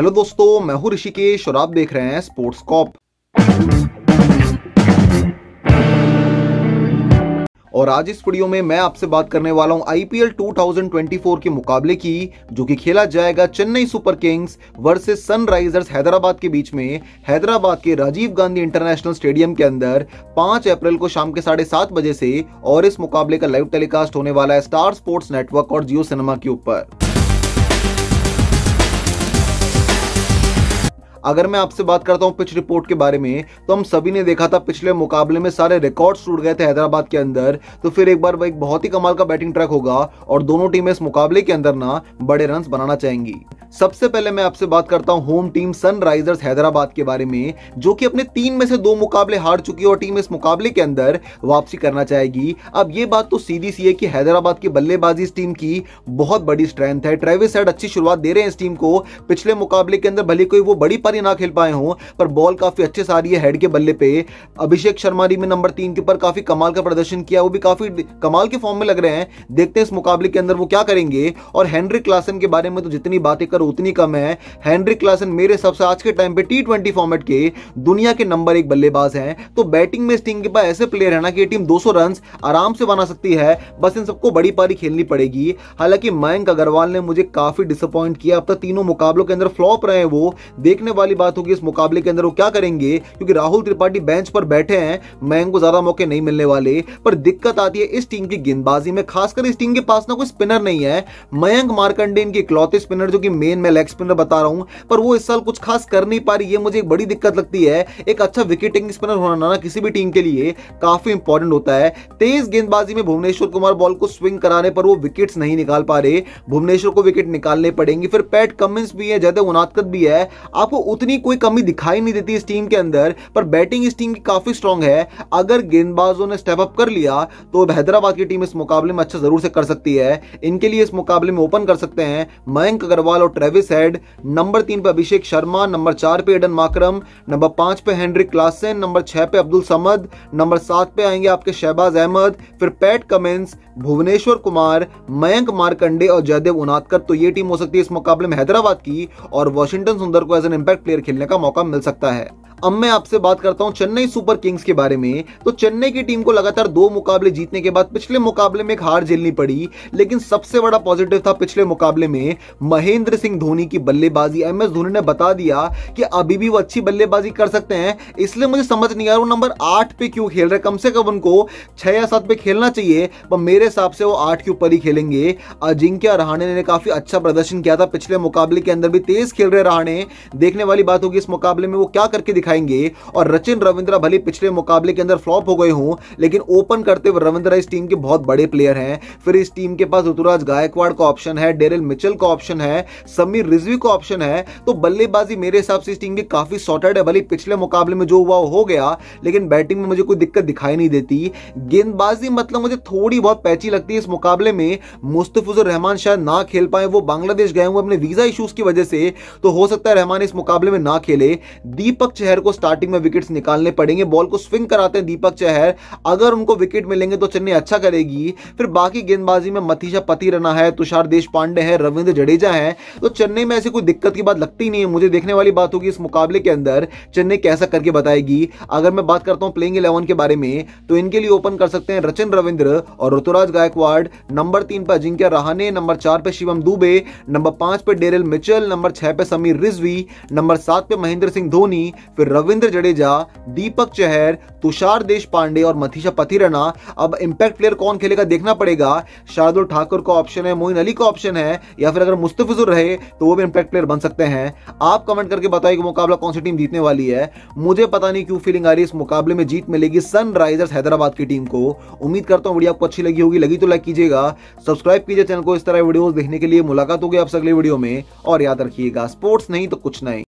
hello दोस्तों मैं हूं ऋषिकेश और आप देख रहे हैं स्पोर्ट्स कॉप और आज इस वीडियो में मैं आपसे बात करने वाला हूं आईपीएल 2024 के मुकाबले की जो कि खेला जाएगा Chennai Super Kings versus Sunrisers Hyderabad के बीच में हैदराबाद के राजीव गांधी इंटरनेशनल स्टेडियम के अंदर 5 अप्रैल को शाम के साढ़े सात बजे से और इस मुकाबले का लाइव टेलीकास्ट होने वाला है स्टार स्पोर्ट्स नेटवर्क और जियो सिनेमा के ऊपर अगर मैं आपसे बात करता हूँ पिच रिपोर्ट के बारे में तो हम सभी ने देखा था पिछले मुकाबले में सारे रिकॉर्ड टूट गए थे हैदराबाद के अंदर तो फिर एक बार एक बहुत ही कमाल का बैटिंग ट्रैक होगा और दोनों टीमें इस मुकाबले के अंदर ना बड़े रन बनाना चाहेंगी सबसे पहले मैं आपसे बात करता हूं होम टीम सनराइजर्स हैदराबाद के बारे में जो कि अपने तीन में से दो मुकाबले हार चुकी है और टीम इस मुकाबले के अंदर वापसी करना चाहेगी अब ये बात तो सीधी सी है कि हैदराबाद की बल्लेबाजी इस टीम की बहुत बड़ी स्ट्रेंथ है ट्रेविस हेड अच्छी शुरुआत दे रहे हैं इस टीम को पिछले मुकाबले के अंदर भले कोई वो बड़ी पारी ना खेल पाए हों पर बॉल काफी अच्छे से आ रही है हेड के बल्ले पे अभिषेक शर्मा ने नंबर तीन के ऊपर काफी कमाल का प्रदर्शन किया वो भी काफी कमाल के फॉर्म में लग रहे हैं देखते हैं इस मुकाबले के अंदर वो क्या करेंगे और हेनरी क्लासन के बारे में तो जितनी बातें कर रफ्तार उतनी कम है हेनरी क्लासन मेरे हिसाब से आज के टाइम पे टी ट्वेंटी फॉर्मेट के दुनिया के नंबर एक बल्लेबाज हैं तो बैटिंग में स्टिंग के पास ऐसे प्लेयर है ना कि टीम 200 रन आराम से बना सकती है बस इन सबको बड़ी पारी खेलनी पड़ेगी हालांकि मयंक अग्रवाल ने मुझे काफी डिसअपॉइंट किया अब तक तो तीनों मुकाबलों के अंदर फ्लॉप रहे वो देखने वाली बात होगी इस मुकाबले के अंदर वो क्या करेंगे क्योंकि राहुल त्रिपाठी बेंच पर बैठे हैं मयंक को ज्यादा मौके नहीं मिलने वाले पर दिक्कत आती है इस टीम की गेंदबाजी में खासकर इस टीम के पास ना कोई स्पिनर नहीं है मयंक मार्कंडे इनके इकलौते स्पिनर जो कि मेन मैं लेग स्पिनर बता रहा हूँ पर वो इस साल कुछ खास कर नहीं पा रही है मुझे एक बड़ी दिक्कत लगती है एक अच्छा विकेट टेकिंग स्पिनर होना ना किसी भी टीम के लिए काफी इंपॉर्टेंट होता है तेज गेंदबाजी में भुवनेश्वर कुमार बॉल को स्विंग कराने पर वो विकेट्स नहीं निकाल पा रहे भुवनेश्वर को विकेट निकालने पड़ेंगे फिर पैट कमिंस भी है जयदेव उनादकत भी है आपको उतनी कोई कमी दिखाई नहीं देती इस टीम के अंदर पर बैटिंग इस टीम की काफी स्ट्रांग है अगर गेंदबाजों ने स्टेप अप कर लिया तो हैदराबाद की टीम इस मुकाबले में अच्छा जरूर से कर सकती है इनके लिए इस मुकाबले में ओपन कर सकते हैं मयंक अग्रवाल और ट्रेविस हेड नंबर तीन पे अभिषेक शर्मा नंबर चार पे एडन माकरम नंबर पांच पे हेनरी क्लासन नंबर छह पे अब्दुल समद नंबर सात पे आएंगे आपके शहबाज अहमद फिर पैट कमेंस भुवनेश्वर कुमार मयंक मारकंडे और जयदेव उनादकर तो ये टीम हो सकती है इस मुकाबले में हैदराबाद की और वॉशिंगटन सुंदर को एज एन इम्पैक्ट प्लेयर खेलने का मौका मिल सकता है अब मैं आपसे बात करता हूं चेन्नई सुपर किंग्स के बारे में तो चेन्नई की टीम को लगातार दो मुकाबले जीतने के बाद पिछले मुकाबले में एक हार झेलनी पड़ी लेकिन सबसे बड़ा पॉजिटिव था पिछले मुकाबले में महेंद्र सिंह धोनी की बल्लेबाजी एम एस धोनी ने बता दिया कि अभी भी वो अच्छी बल्लेबाजी कर सकते हैं इसलिए मुझे समझ नहीं आ रहा वो नंबर आठ पे क्यों खेल रहे कम से कम उनको छह या सात पे खेलना चाहिए पर मेरे हिसाब से वो आठ के ऊपर ही खेलेंगे अजिंक्य रहाणे ने काफी अच्छा प्रदर्शन किया था पिछले मुकाबले के अंदर भी तेज खेल रहे रहाणे देखने वाली बात होगी इस मुकाबले में वो क्या करके दिखा दिखाएंगे और रचिन रविंद्रा भले पिछले मुकाबले के अंदर फ्लॉप हो गए हों लेकिन ओपन करते हुए रविंद्रा इस टीम के बहुत बड़े प्लेयर हैं फिर इस टीम के पास ऋतुराज गायकवाड़ का ऑप्शन है डेरिल मिचल का ऑप्शन है समीर रिजवी का ऑप्शन है तो बल्लेबाजी मेरे हिसाब से इस टीम की काफी सॉर्टेड है भले पिछले मुकाबले में जो हुआ हो गया लेकिन बैटिंग में मुझे कोई दिक्कत दिखाई नहीं देती गेंदबाजी मतलब मुझे थोड़ी बहुत पैची लगती है इस मुकाबले में मुस्तफिजुर रहमान शायद ना खेल पाए वो बांग्लादेश गए हुए अपने वीजा इशूज की वजह से तो हो सकता है रहमान इस मुकाबले में ना खेले दीपक चेहर चहर को स्टार्टिंग में विकेट्स निकालने पड़ेंगे बॉल को स्विंग कराते हैं दीपक चहर अगर उनको विकेट मिलेंगे तो चेन्नई अच्छा करेगी फिर बाकी गेंदबाजी में मथीशा पति रना है तुषार देश पांडे है रविंद्र जडेजा है तो चेन्नई में ऐसी कोई दिक्कत की बात लगती नहीं है मुझे देखने वाली बात होगी इस मुकाबले के अंदर चेन्नई कैसा करके बताएगी अगर मैं बात करता हूँ प्लेइंग इलेवन के बारे में तो इनके लिए ओपन कर सकते हैं रचिन रविंद्र और ऋतुराज गायकवाड़ नंबर तीन पर अजिंक्य रहाने नंबर चार पे शिवम दुबे नंबर पांच पे डेरिल मिचल नंबर छह पे समीर रिजवी नंबर सात पे महेंद्र सिंह धोनी फिर रविंद्र जडेजा दीपक चहर तुषार देश पांडे और मथीशा पथिरना अब इंपैक्ट प्लेयर कौन खेलेगा देखना पड़ेगा शार्दुल ठाकुर का ऑप्शन है मोइन अली का ऑप्शन है या फिर अगर मुस्तफिजुर रहे तो वो भी इंपैक्ट प्लेयर बन सकते हैं आप कमेंट करके बताइए कि मुकाबला कौन सी टीम जीतने वाली है मुझे पता नहीं क्यों फीलिंग आ रही इस मुकाबले में जीत मिलेगी सनराइजर्स हैदराबाद की टीम को उम्मीद करता हूँ वीडियो आपको अच्छी लगी होगी लगी तो लाइक कीजिएगा सब्सक्राइब कीजिए चैनल को इस तरह वीडियो देखने के लिए मुलाकात होगी आपसे अगले वीडियो में और याद रखिएगा स्पोर्ट्स नहीं तो कुछ नहीं